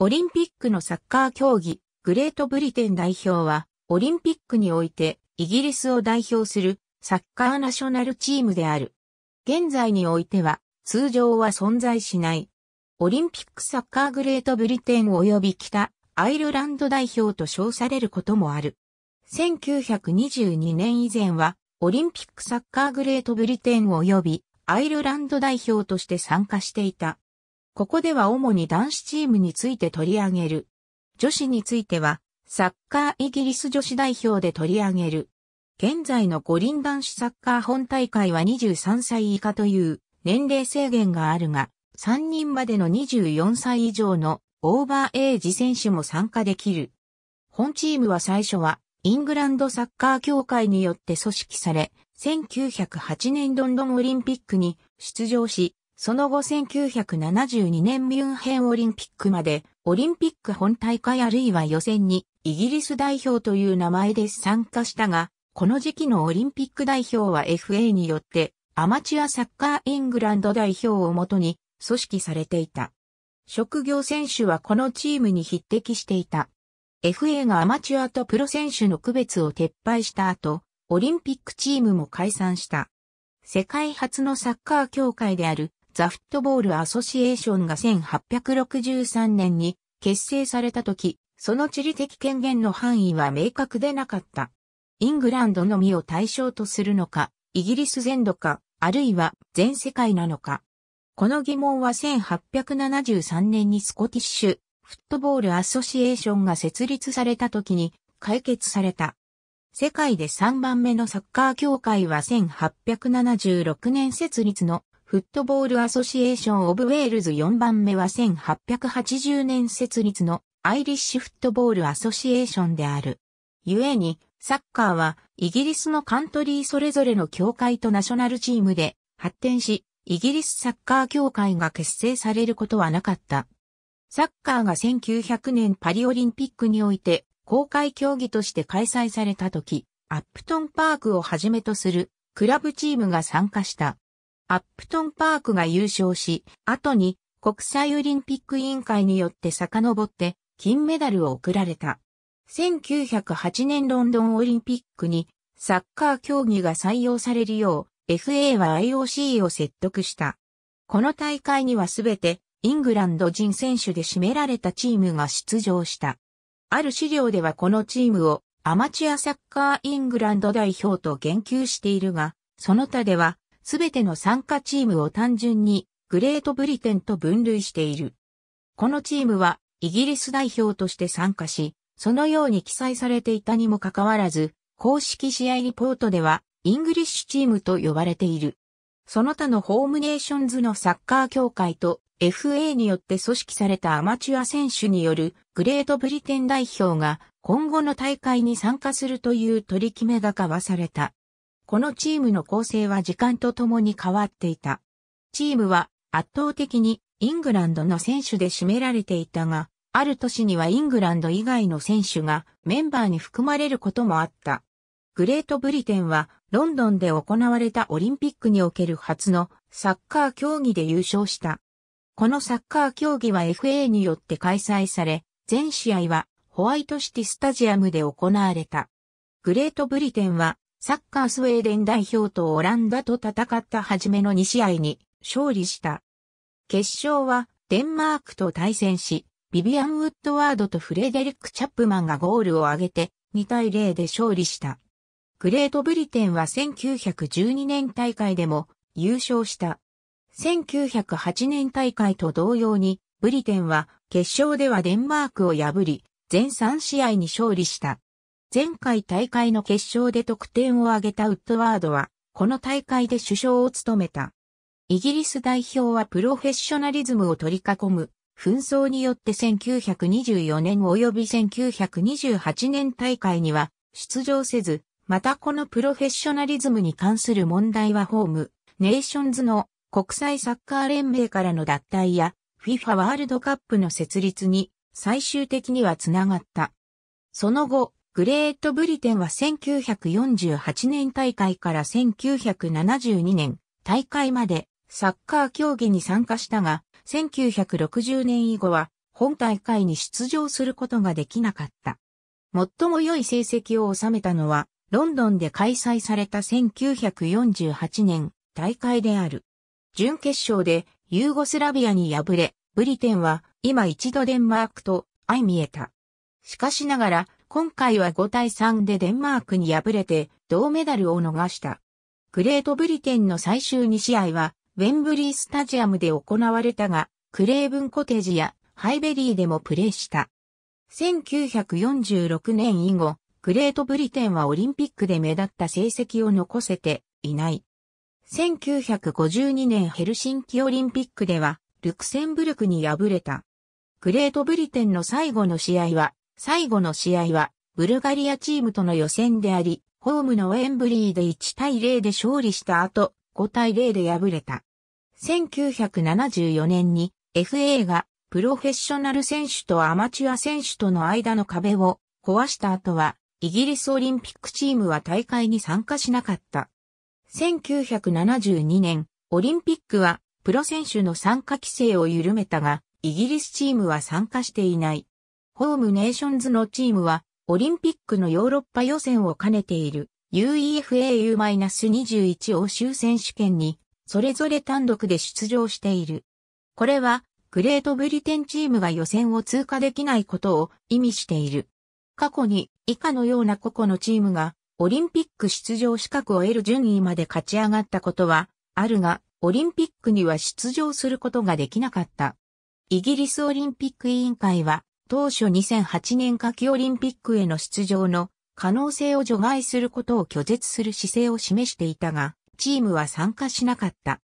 オリンピックのサッカー競技、グレートブリテン代表は、オリンピックにおいて、イギリスを代表する、サッカーナショナルチームである。現在においては、通常は存在しない。オリンピックサッカーグレートブリテン及び北、アイルランド代表と称されることもある。1922年以前は、オリンピックサッカーグレートブリテン及び、アイルランド代表として参加していた。ここでは主に男子チームについて取り上げる。女子については、サッカーイギリス女子代表で取り上げる。現在の五輪男子サッカー本大会は23歳以下という年齢制限があるが、3人までの24歳以上のオーバーエイジ選手も参加できる。本チームは最初はイングランドサッカー協会によって組織され、1908年ロンドンオリンピックに出場し、その後1972年ミュンヘンオリンピックまで、オリンピック本大会あるいは予選に、イギリス代表という名前で参加したが、この時期のオリンピック代表は FA によって、アマチュアサッカーイングランド代表をもとに、組織されていた。職業選手はこのチームに匹敵していた。FA がアマチュアとプロ選手の区別を撤廃した後、オリンピックチームも解散した。世界初のサッカー協会であるザ・フットボール・アソシエーションが1863年に結成された時、その地理的権限の範囲は明確でなかった。イングランドのみを対象とするのか、イギリス全土か、あるいは全世界なのか。この疑問は1873年にスコティッシュ・フットボール・アソシエーションが設立された時に解決された。世界で3番目のサッカー協会は1876年設立のフットボールアソシエーションオブウェールズ4番目は1880年設立のアイリッシュフットボールアソシエーションである。故に、サッカーはイギリスのカントリーそれぞれの協会とナショナルチームで発展し、イギリスサッカー協会が結成されることはなかった。サッカーが1900年パリオリンピックにおいて公開競技として開催された時、アップトンパークをはじめとするクラブチームが参加した。アップトンパークが優勝し、後に国際オリンピック委員会によって遡って金メダルを贈られた。1908年ロンドンオリンピックにサッカー競技が採用されるよう FA は IOC を説得した。この大会にはすべてイングランド人選手で占められたチームが出場した。ある資料ではこのチームをアマチュアサッカーイングランド代表と言及しているが、その他ではすべての参加チームを単純にグレートブリテンと分類している。このチームはイギリス代表として参加し、そのように記載されていたにもかかわらず、公式試合リポートではイングリッシュチームと呼ばれている。その他のホームネーションズのサッカー協会と FA によって組織されたアマチュア選手によるグレートブリテン代表が今後の大会に参加するという取り決めが交わされた。このチームの構成は時間とともに変わっていた。チームは圧倒的にイングランドの選手で占められていたが、ある年にはイングランド以外の選手がメンバーに含まれることもあった。グレートブリテンはロンドンで行われたオリンピックにおける初のサッカー競技で優勝した。このサッカー競技は FA によって開催され、全試合はホワイトシティスタジアムで行われた。グレートブリテンはサッカースウェーデン代表とオランダと戦った初めの2試合に勝利した。決勝はデンマークと対戦し、ビビアン・ウッドワードとフレデリック・チャップマンがゴールを挙げて2対0で勝利した。グレートブリテンは1912年大会でも優勝した。1908年大会と同様に、ブリテンは決勝ではデンマークを破り、全3試合に勝利した。前回大会の決勝で得点を挙げたウッドワードは、この大会で首相を務めた。イギリス代表はプロフェッショナリズムを取り囲む、紛争によって1924年及び1928年大会には出場せず、またこのプロフェッショナリズムに関する問題はホーム、ネーションズの国際サッカー連盟からの脱退や FIFA ワールドカップの設立に最終的にはつながった。その後、グレートブリテンは1948年大会から1972年大会までサッカー競技に参加したが、1960年以後は本大会に出場することができなかった。最も良い成績を収めたのは、ロンドンで開催された1948年大会である。準決勝でユーゴスラビアに敗れ、ブリテンは今一度デンマークと相見えた。しかしながら、今回は5対3でデンマークに敗れて銅メダルを逃した。グレートブリテンの最終2試合は、ウェンブリースタジアムで行われたが、クレーブンコテージやハイベリーでもプレーした。1946年以後、グレートブリテンはオリンピックで目立った成績を残せていない。1952年ヘルシンキオリンピックでは、ルクセンブルクに敗れた。グレートブリテンの最後の試合は、最後の試合は、ブルガリアチームとの予選であり、ホームのウェンブリーで1対0で勝利した後、5対0で敗れた。1974年に FA がプロフェッショナル選手とアマチュア選手との間の壁を壊した後は、イギリスオリンピックチームは大会に参加しなかった。1972年、オリンピックはプロ選手の参加規制を緩めたが、イギリスチームは参加していない。ホームネーションズのチームは、オリンピックのヨーロッパ予選を兼ねている UEFAU-21 欧州選手権に、それぞれ単独で出場している。これは、グレートブリテンチームが予選を通過できないことを意味している。過去に以下のような個々のチームがオリンピック出場資格を得る順位まで勝ち上がったことはあるが、オリンピックには出場することができなかった。イギリスオリンピック委員会は当初2008年夏季オリンピックへの出場の可能性を除外することを拒絶する姿勢を示していたが、チームは参加しなかった。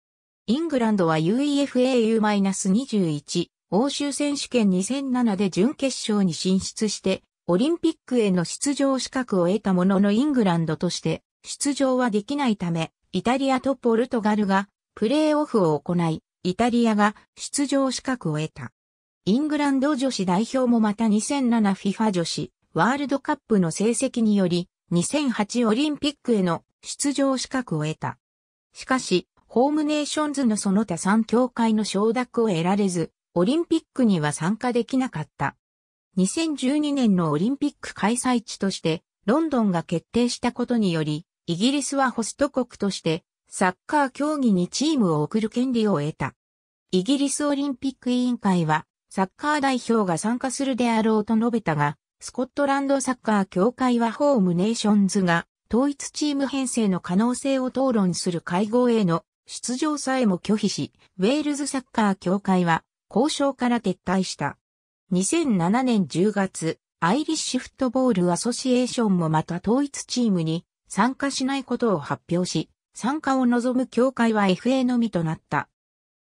イングランドは UEFAU-21 欧州選手権2007で準決勝に進出して、オリンピックへの出場資格を得たもののイングランドとして出場はできないため、イタリアとポルトガルがプレーオフを行い、イタリアが出場資格を得た。イングランド女子代表もまた 2007FIFA 女子ワールドカップの成績により2008オリンピックへの出場資格を得た。しかし、ホームネーションズのその他3協会の承諾を得られず、オリンピックには参加できなかった。2012年のオリンピック開催地として、ロンドンが決定したことにより、イギリスはホスト国として、サッカー競技にチームを送る権利を得た。イギリスオリンピック委員会は、サッカー代表が参加するであろうと述べたが、スコットランドサッカー協会はホームネーションズが統一チーム編成の可能性を討論する会合への出場さえも拒否し、ウェールズサッカー協会は交渉から撤退した。2007年10月、アイリッシュフットボールアソシエーションもまた統一チームに参加しないことを発表し、参加を望む協会は FA のみとなった。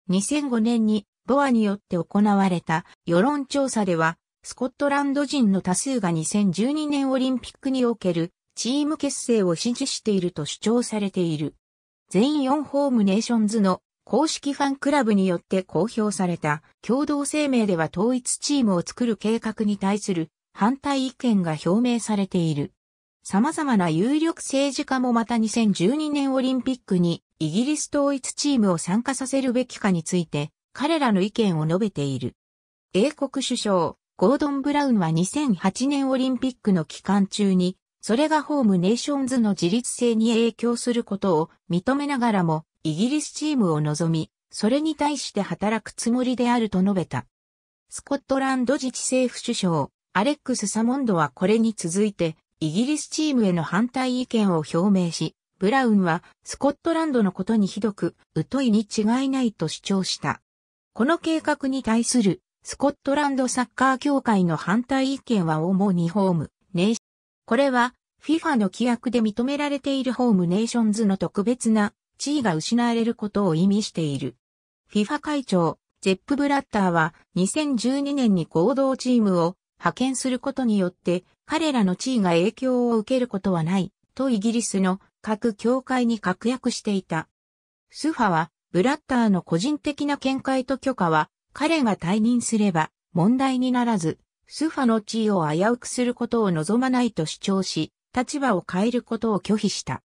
2005年にボアによって行われた世論調査では、スコットランド人の多数が2012年オリンピックにおけるチーム結成を支持していると主張されている。全4ホームネーションズの公式ファンクラブによって公表された共同声明では統一チームを作る計画に対する反対意見が表明されている。様々な有力政治家もまた2012年オリンピックにイギリス統一チームを参加させるべきかについて彼らの意見を述べている。英国首相、ゴードン・ブラウンは2008年オリンピックの期間中に、それがホームネーションズの自立性に影響することを認めながらも、イギリスチームを望み、それに対して働くつもりであると述べた。スコットランド自治政府首相、アレックス・サモンドはこれに続いて、イギリスチームへの反対意見を表明し、ブラウンはスコットランドのことにひどく、疎いに違いないと主張した。この計画に対するスコットランドサッカー協会の反対意見は主にホーム、ネーション。これは FIFA の規約で認められているホームネーションズの特別な地位が失われることを意味している。FIFA 会長、ゼップ・ブラッターは2012年に合同チームを派遣することによって彼らの地位が影響を受けることはないとイギリスの各協会に確約していた。スファはブラッターの個人的な見解と許可は、彼が退任すれば問題にならず、スファの地位を危うくすることを望まないと主張し、立場を変えることを拒否した。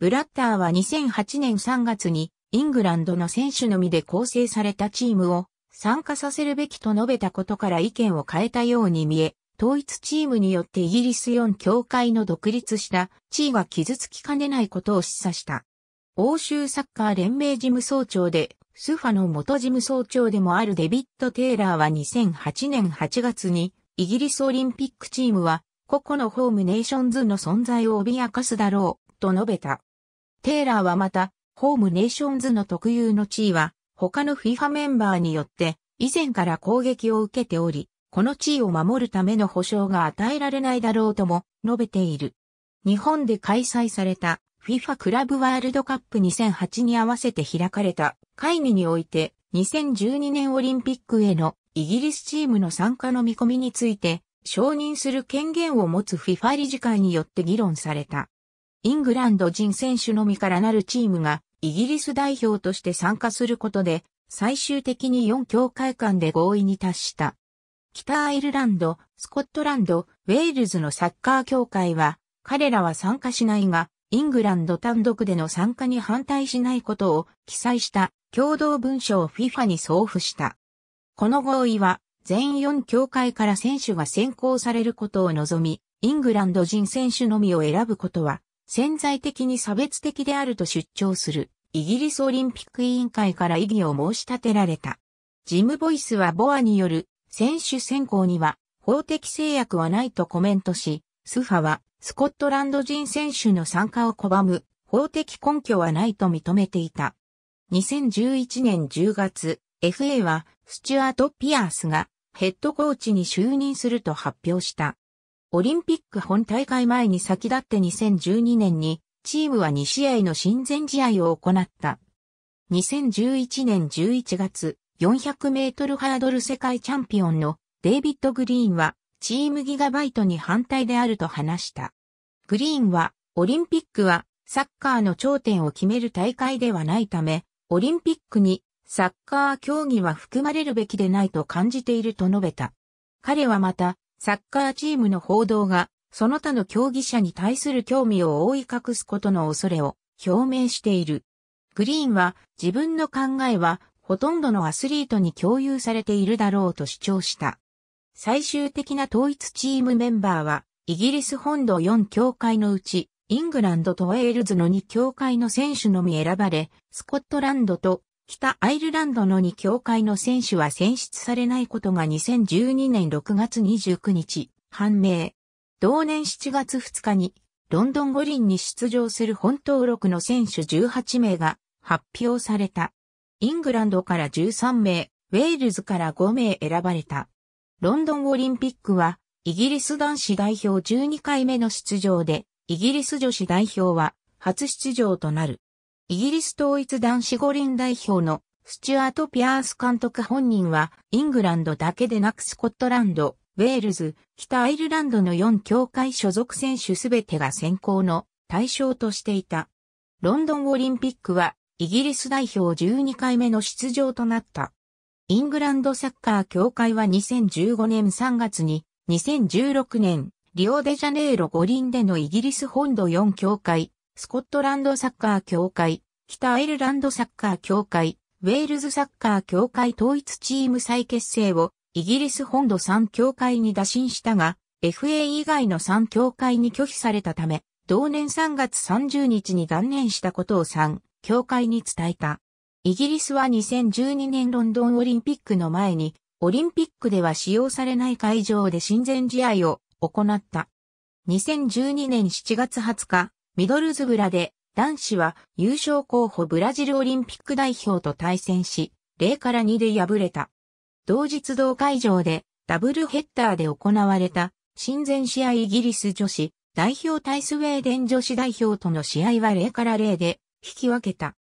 ブラッターは2008年3月にイングランドの選手のみで構成されたチームを参加させるべきと述べたことから意見を変えたように見え、統一チームによってイギリス4協会の独立した地位が傷つきかねないことを示唆した。欧州サッカー連盟事務総長で、スファの元事務総長でもあるデビッド・テイラーは2008年8月に、イギリスオリンピックチームは、個々のホームネーションズの存在を脅かすだろう、と述べた。テイラーはまた、ホームネーションズの特有の地位は、他の FIFA メンバーによって、以前から攻撃を受けており、この地位を守るための保障が与えられないだろうとも述べている。日本で開催された FIFA クラブワールドカップ2008に合わせて開かれた会議において2012年オリンピックへのイギリスチームの参加の見込みについて承認する権限を持つ FIFA 理事会によって議論された。イングランド人選手のみからなるチームがイギリス代表として参加することで最終的に4協会間で合意に達した。北アイルランド、スコットランド、ウェールズのサッカー協会は彼らは参加しないがイングランド単独での参加に反対しないことを記載した共同文書を FIFA に送付した。この合意は全4協会から選手が選考されることを望み、イングランド人選手のみを選ぶことは潜在的に差別的であると主張するイギリスオリンピック委員会から異議を申し立てられた。ジム・ボイスはボアによる選手選考には法的制約はないとコメントし、スファは、スコットランド人選手の参加を拒む、法的根拠はないと認めていた。2011年10月、FA は、スチュアート・ピアースが、ヘッドコーチに就任すると発表した。オリンピック本大会前に先立って2012年に、チームは2試合の親善試合を行った。2011年11月、400メートルハードル世界チャンピオンのデイビッド・グリーンはチームギガバイトに反対であると話した。グリーンは、オリンピックはサッカーの頂点を決める大会ではないため、オリンピックにサッカー競技は含まれるべきでないと感じていると述べた。彼はまた、サッカーチームの報道が、その他の競技者に対する興味を覆い隠すことの恐れを表明している。グリーンは自分の考えはほとんどのアスリートに共有されているだろうと主張した。最終的な統一チームメンバーは、イギリス本土4協会のうち、イングランドとウェールズの2協会の選手のみ選ばれ、スコットランドと北アイルランドの2協会の選手は選出されないことが2012年6月29日、判明。同年7月2日に、ロンドン五輪に出場する本登録の選手18名が発表された。イングランドから13名、ウェールズから5名選ばれた。ロンドンオリンピックは、イギリス男子代表12回目の出場で、イギリス女子代表は初出場となる。イギリス統一男子五輪代表のスチュアート・ピアース監督本人は、イングランドだけでなくスコットランド、ウェールズ、北アイルランドの4協会所属選手すべてが選考の対象としていた。ロンドンオリンピックは、イギリス代表12回目の出場となった。イングランドサッカー協会は2015年3月に、2016年、リオデジャネイロ五輪でのイギリス本土4協会、スコットランドサッカー協会、北アイルランドサッカー協会、ウェールズサッカー協会統一チーム再結成をイギリス本土3協会に打診したが、FA 以外の3協会に拒否されたため、同年3月30日に断念したことを3協会に伝えた。イギリスは2012年ロンドンオリンピックの前に、オリンピックでは使用されない会場で親善試合を行った。2012年7月20日、ミドルズブラで男子は優勝候補ブラジルオリンピック代表と対戦し、0から2で敗れた。同日同会場でダブルヘッダーで行われた親善試合イギリス女子代表対スウェーデン女子代表との試合は0から0で引き分けた。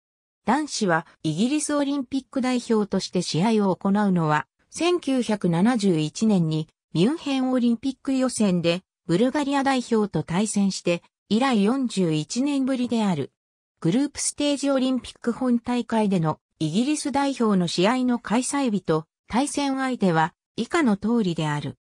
男子はイギリスオリンピック代表として試合を行うのは、1971年にミュンヘンオリンピック予選でブルガリア代表と対戦して以来41年ぶりである。グループステージオリンピック本大会でのイギリス代表の試合の開催日と対戦相手は以下の通りである。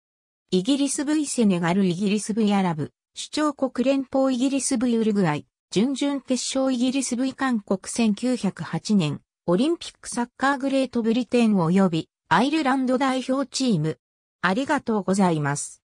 イギリス V セネガルイギリス V アラブ、主張国連邦イギリス V ウルグアイ、準々決勝イギリス V 韓国1908年、オリンピックサッカーグレートブリテン及びアイルランド代表チーム。ありがとうございます。